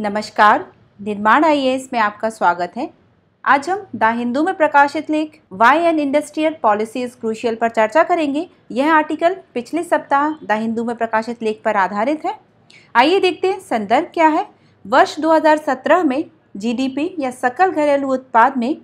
नमस्कार निर्माण आई में आपका स्वागत है आज हम द हिंदू में प्रकाशित लेख why an industrial policies crucial पर चर्चा करेंगे यह आर्टिकल पिछले सप्ताह द हिंदू में प्रकाशित लेख पर आधारित है आइए देखते हैं संदर्भ क्या है वर्ष 2017 में जीडीपी या सकल घरेलू उत्पाद में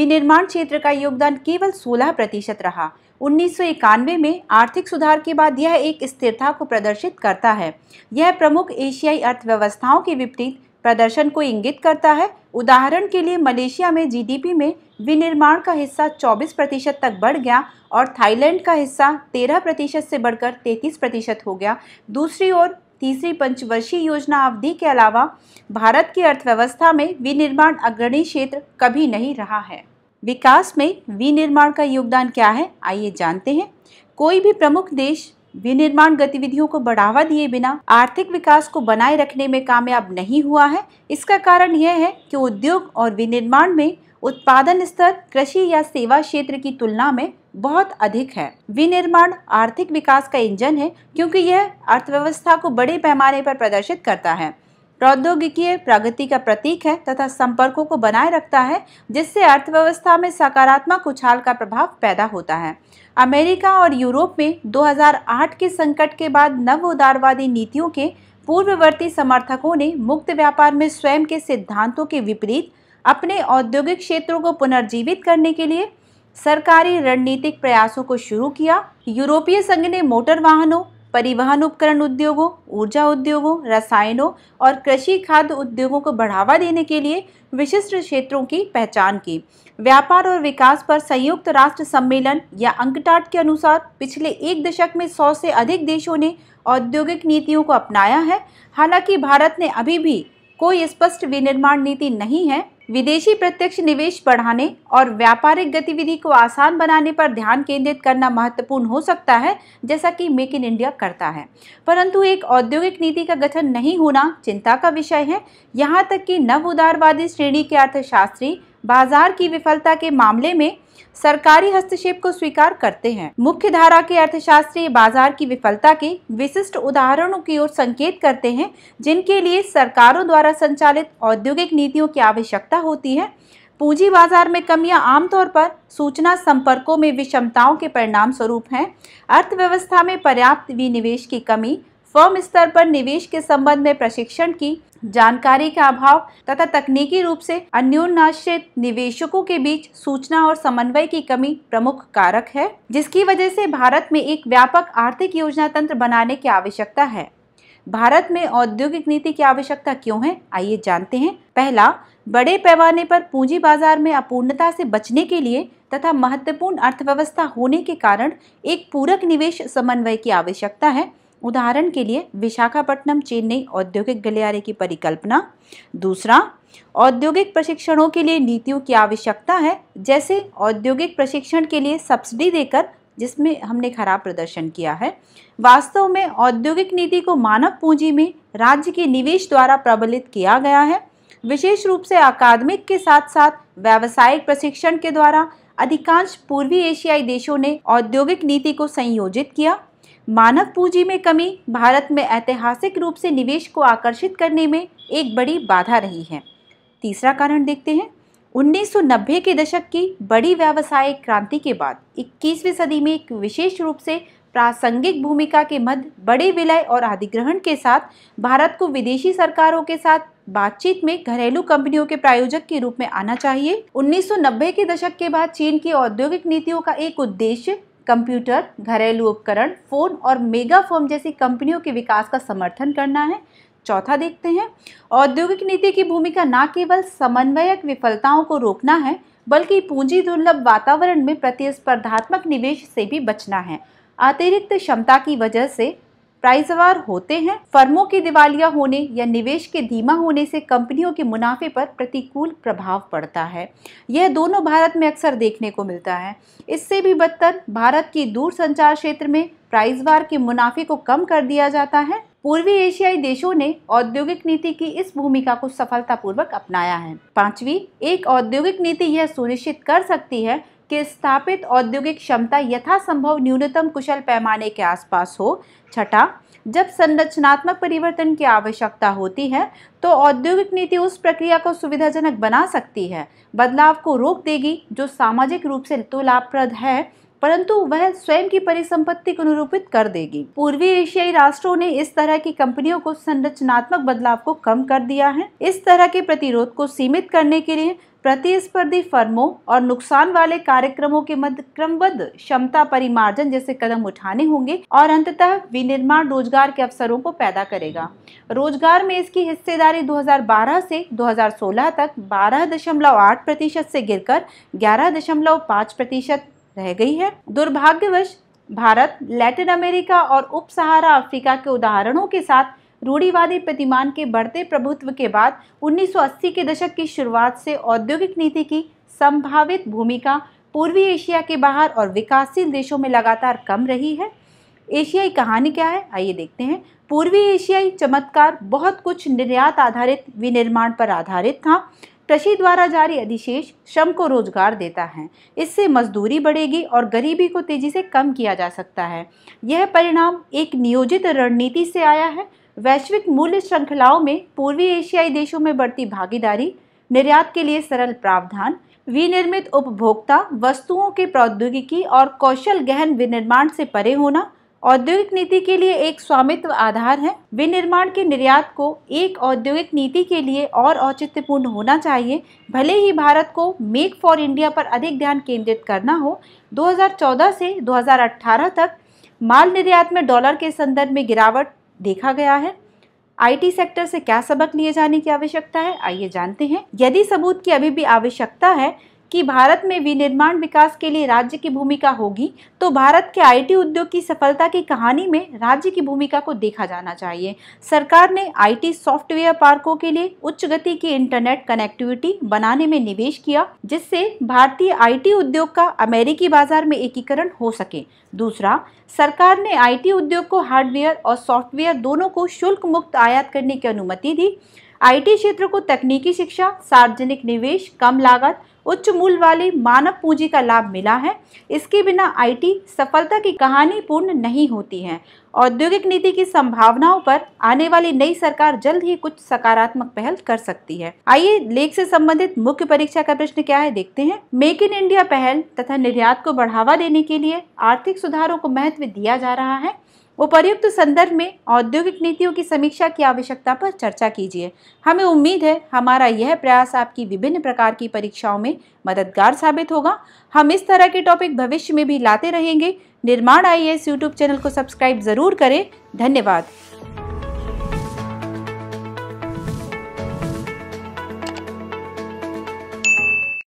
विनिर्माण क्षेत्र का योगदान केवल 16 प्रतिशत रहा उन्नीस में आर्थिक सुधार के बाद यह एक स्थिरता को प्रदर्शित करता है यह प्रमुख एशियाई अर्थव्यवस्थाओं के विपरीत प्रदर्शन को इंगित करता है उदाहरण के लिए मलेशिया में जीडीपी में विनिर्माण का हिस्सा 24 प्रतिशत तक बढ़ गया और थाईलैंड का हिस्सा 13 प्रतिशत से बढ़कर 33 प्रतिशत हो गया दूसरी ओर तीसरी पंचवर्षीय योजना अवधि के अलावा भारत की अर्थव्यवस्था में विनिर्माण अग्रणी क्षेत्र कभी नहीं रहा है विकास में विनिर्माण का योगदान क्या है आइए जानते हैं कोई भी प्रमुख देश विनिर्माण गतिविधियों को बढ़ावा दिए बिना आर्थिक विकास को बनाए रखने में कामयाब नहीं हुआ है इसका कारण यह है कि उद्योग और विनिर्माण में उत्पादन स्तर कृषि या सेवा क्षेत्र की तुलना में बहुत अधिक है विनिर्माण आर्थिक विकास का इंजन है क्योंकि यह अर्थव्यवस्था को बड़े पैमाने पर प्रदर्शित करता है प्रौद्योगिकीय प्रगति का प्रतीक है तथा संपर्कों को बनाए रखता है जिससे अर्थव्यवस्था में सकारात्मक उछाल का प्रभाव पैदा होता है अमेरिका और यूरोप में 2008 के संकट के बाद नव उदारवादी नीतियों के पूर्ववर्ती समर्थकों ने मुक्त व्यापार में स्वयं के सिद्धांतों के विपरीत अपने औद्योगिक क्षेत्रों को पुनर्जीवित करने के लिए सरकारी रणनीतिक प्रयासों को शुरू किया यूरोपीय संघ ने मोटर वाहनों परिवहन उपकरण उद्योगों ऊर्जा उद्योगों रसायनों और कृषि खाद्य उद्योगों को बढ़ावा देने के लिए विशिष्ट क्षेत्रों की पहचान की व्यापार और विकास पर संयुक्त राष्ट्र सम्मेलन या अंकटाट के अनुसार पिछले एक दशक में सौ से अधिक देशों ने औद्योगिक नीतियों को अपनाया है हालांकि भारत ने अभी भी कोई स्पष्ट विनिर्माण नीति नहीं है विदेशी प्रत्यक्ष निवेश बढ़ाने और व्यापारिक गतिविधि को आसान बनाने पर ध्यान केंद्रित करना महत्वपूर्ण हो सकता है जैसा कि मेक इन इंडिया करता है परंतु एक औद्योगिक नीति का गठन नहीं होना चिंता का विषय है यहाँ तक कि नव उदारवादी श्रेणी के अर्थशास्त्री बाजार की विफलता के मामले में सरकारी हस्तक्षेप को स्वीकार करते हैं मुख्य धारा के अर्थशास्त्री बाजार की विफलता के विशिष्ट उदाहरणों की ओर संकेत करते हैं जिनके लिए सरकारों द्वारा संचालित औद्योगिक नीतियों की आवश्यकता होती है पूंजी बाजार में कमियां आमतौर पर सूचना संपर्कों में विषमताओं के परिणाम स्वरूप हैं अर्थव्यवस्था में पर्याप्त विनिवेश की कमी फर्म स्तर पर निवेश के संबंध में प्रशिक्षण की जानकारी का अभाव तथा तकनीकी रूप से अन्योन्याश्रित निवेशकों के बीच सूचना और समन्वय की कमी प्रमुख कारक है जिसकी वजह से भारत में एक व्यापक आर्थिक योजना तंत्र बनाने की आवश्यकता है भारत में औद्योगिक नीति की आवश्यकता क्यों है आइए जानते हैं पहला बड़े पैमाने पर पूंजी बाजार में अपूर्णता से बचने के लिए तथा महत्वपूर्ण अर्थव्यवस्था होने के कारण एक पूरक निवेश समन्वय की आवश्यकता है उदाहरण के लिए विशाखापट्टनम चेन्नई औद्योगिक गलियारे की परिकल्पना दूसरा औद्योगिक प्रशिक्षणों के लिए नीतियों की आवश्यकता है जैसे औद्योगिक प्रशिक्षण के लिए सब्सिडी देकर जिसमें हमने खराब प्रदर्शन किया है वास्तव में औद्योगिक नीति को मानव पूंजी में राज्य के निवेश द्वारा प्रबलित किया गया है विशेष रूप से अकादमिक के साथ साथ व्यावसायिक प्रशिक्षण के द्वारा अधिकांश पूर्वी एशियाई देशों ने औद्योगिक नीति को संयोजित किया मानव पूंजी में कमी भारत में ऐतिहासिक रूप से निवेश को आकर्षित करने में एक बड़ी बाधा रही है तीसरा कारण देखते हैं 1990 के दशक की बड़ी व्यावसायिक क्रांति के बाद 21वीं सदी में एक विशेष रूप से प्रासंगिक भूमिका के मध्य बड़े विलय और अधिग्रहण के साथ भारत को विदेशी सरकारों के साथ बातचीत में घरेलू कंपनियों के प्रायोजक के रूप में आना चाहिए 1990 के दशक के बाद चीन की औद्योगिक नीतियों का एक उद्देश्य कंप्यूटर घरेलू उपकरण फ़ोन और मेगा फॉर्म जैसी कंपनियों के विकास का समर्थन करना है चौथा देखते हैं औद्योगिक नीति की भूमिका न केवल समन्वयक विफलताओं को रोकना है बल्कि पूंजी दुर्लभ वातावरण में प्रतिस्पर्धात्मक निवेश से भी बचना है अतिरिक्त क्षमता की वजह से प्राइजवार होते हैं फर्मों की दिवालिया होने या निवेश के धीमा होने से कंपनियों के मुनाफे पर प्रतिकूल प्रभाव पड़ता है यह दोनों भारत में अक्सर देखने को मिलता है इससे भी बदतर भारत की दूर संचार क्षेत्र में प्राइजवार के मुनाफे को कम कर दिया जाता है पूर्वी एशियाई देशों ने औद्योगिक नीति की इस भूमिका को सफलतापूर्वक अपनाया है पांचवी एक औद्योगिक नीति यह सुनिश्चित कर सकती है कि स्थापित औद्योगिक क्षमता यथासंभव न्यूनतम कुशल पैमाने के आसपास हो छठा जब संरचनात्मक परिवर्तन की आवश्यकता होती है तो औद्योगिक नीति उस प्रक्रिया को सुविधाजनक बना सकती है बदलाव को रोक देगी जो सामाजिक रूप से तो लाभप्रद है परंतु वह स्वयं की परिसंपत्ति को निरूपित कर देगी पूर्वी एशियाई राष्ट्रों ने इस तरह की कंपनियों को संरचनात्मक बदलाव को कम कर दिया है इस तरह के प्रतिरोध को सीमित करने के लिए प्रतिस्पर्धी फर्मों और नुकसान वाले कार्यक्रमों के मध्य क्रमबद्ध क्षमता परिमार्जन जैसे कदम उठाने होंगे और अंततः विनिर्माण रोजगार के अवसरों को पैदा करेगा रोजगार में इसकी हिस्सेदारी 2012 से 2016 तक 12.8 प्रतिशत से गिरकर 11.5 प्रतिशत रह गई है दुर्भाग्यवश भारत लैटिन अमेरिका और उप सहारा अफ्रीका के उदाहरणों के साथ रूढ़ीवादी प्रतिमान के बढ़ते प्रभुत्व के बाद 1980 के दशक की शुरुआत से औद्योगिक नीति की संभावित भूमिका पूर्वी एशिया के बाहर और विकासशील देशों में लगातार कम रही है एशियाई कहानी क्या है आइए देखते हैं पूर्वी एशियाई चमत्कार बहुत कुछ निर्यात आधारित विनिर्माण पर आधारित था कृषि द्वारा जारी अधिशेष श्रम को रोजगार देता है इससे मजदूरी बढ़ेगी और गरीबी को तेजी से कम किया जा सकता है यह परिणाम एक नियोजित रणनीति से आया है वैश्विक मूल्य श्रृंखलाओं में पूर्वी एशियाई देशों में बढ़ती भागीदारी निर्यात के लिए सरल प्रावधान विनिर्मित उपभोक्ता वस्तुओं के प्रौद्योगिकी और कौशल गहन विनिर्माण से परे होना औद्योगिक नीति के लिए एक स्वामित्व आधार है विनिर्माण के निर्यात को एक औद्योगिक नीति के लिए और औचित्यपूर्ण होना चाहिए भले ही भारत को मेक फॉर इंडिया पर अधिक ध्यान केंद्रित करना हो 2014 से 2018 तक माल निर्यात में डॉलर के संदर्भ में गिरावट देखा गया है आईटी सेक्टर से क्या सबक लिए जाने की आवश्यकता है आइए जानते हैं यदि सबूत की अभी भी आवश्यकता है कि भारत में विनिर्माण विकास के लिए राज्य की भूमिका होगी तो भारत के आईटी उद्योग की सफलता की कहानी में राज्य की भूमिका को देखा जाना चाहिए सरकार ने आईटी सॉफ्टवेयर पार्कों के लिए उच्च गति की इंटरनेट कनेक्टिविटी बनाने में निवेश किया जिससे भारतीय आईटी उद्योग का अमेरिकी बाजार में एकीकरण हो सके दूसरा सरकार ने आईटी उद्योग को हार्डवेयर और सॉफ्टवेयर दोनों को शुल्क मुक्त आयात करने की अनुमति दी आईटी क्षेत्र को तकनीकी शिक्षा सार्वजनिक निवेश कम लागत उच्च मूल्य वाली मानव पूंजी का लाभ मिला है इसके बिना आईटी सफलता की कहानी पूर्ण नहीं होती है औद्योगिक नीति की संभावनाओं पर आने वाली नई सरकार जल्द ही कुछ सकारात्मक पहल कर सकती है आइए लेख से संबंधित मुख्य परीक्षा का प्रश्न क्या है देखते हैं मेक इन इंडिया पहल तथा निर्यात को बढ़ावा देने के लिए आर्थिक सुधारों को महत्व दिया जा रहा है उपयुक्त संदर्भ में औद्योगिक नीतियों की समीक्षा की आवश्यकता पर चर्चा कीजिए हमें उम्मीद है हमारा यह प्रयास आपकी विभिन्न प्रकार की परीक्षाओं में मददगार साबित होगा हम इस तरह के टॉपिक भविष्य में भी लाते रहेंगे निर्माण आई यूट्यूब चैनल को सब्सक्राइब जरूर करें धन्यवाद